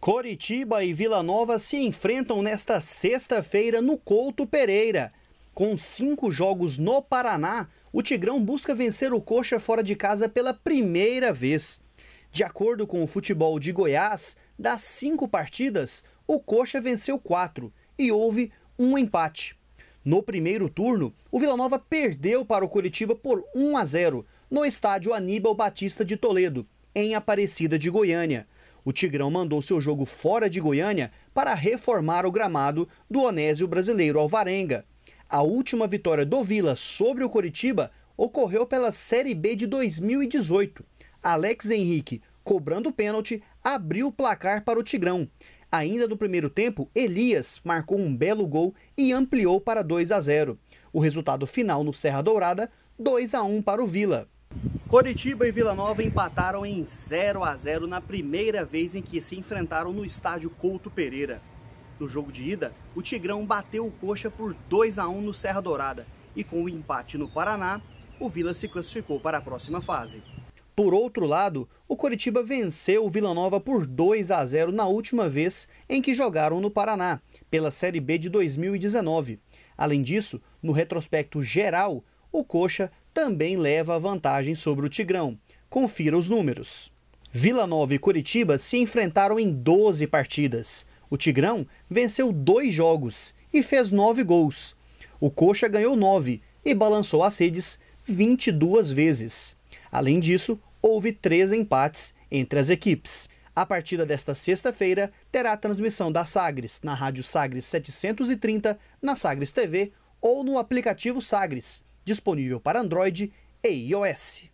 Coritiba e Vila Nova se enfrentam nesta sexta-feira no Couto Pereira. Com cinco jogos no Paraná, o Tigrão busca vencer o Coxa fora de casa pela primeira vez. De acordo com o futebol de Goiás, das cinco partidas, o Coxa venceu quatro e houve um empate. No primeiro turno, o Vila Nova perdeu para o Coritiba por 1 a 0 no estádio Aníbal Batista de Toledo, em Aparecida de Goiânia. O Tigrão mandou seu jogo fora de Goiânia para reformar o gramado do Onésio Brasileiro Alvarenga. A última vitória do Vila sobre o Coritiba ocorreu pela Série B de 2018. Alex Henrique, cobrando pênalti, abriu o placar para o Tigrão. Ainda no primeiro tempo, Elias marcou um belo gol e ampliou para 2 a 0. O resultado final no Serra Dourada, 2 a 1 para o Vila. Coritiba e Vila Nova empataram em 0 a 0 na primeira vez em que se enfrentaram no estádio Couto Pereira. No jogo de ida, o Tigrão bateu o coxa por 2 a 1 no Serra Dourada e com o empate no Paraná, o Vila se classificou para a próxima fase. Por outro lado, o Coritiba venceu o Vila Nova por 2 a 0 na última vez em que jogaram no Paraná, pela Série B de 2019. Além disso, no retrospecto geral, o Coxa também leva vantagem sobre o Tigrão. Confira os números. Vila Nova e Curitiba se enfrentaram em 12 partidas. O Tigrão venceu dois jogos e fez nove gols. O Coxa ganhou nove e balançou as redes 22 vezes. Além disso, houve três empates entre as equipes. A partida desta sexta-feira terá a transmissão da Sagres na rádio Sagres 730, na Sagres TV ou no aplicativo Sagres disponível para Android e iOS.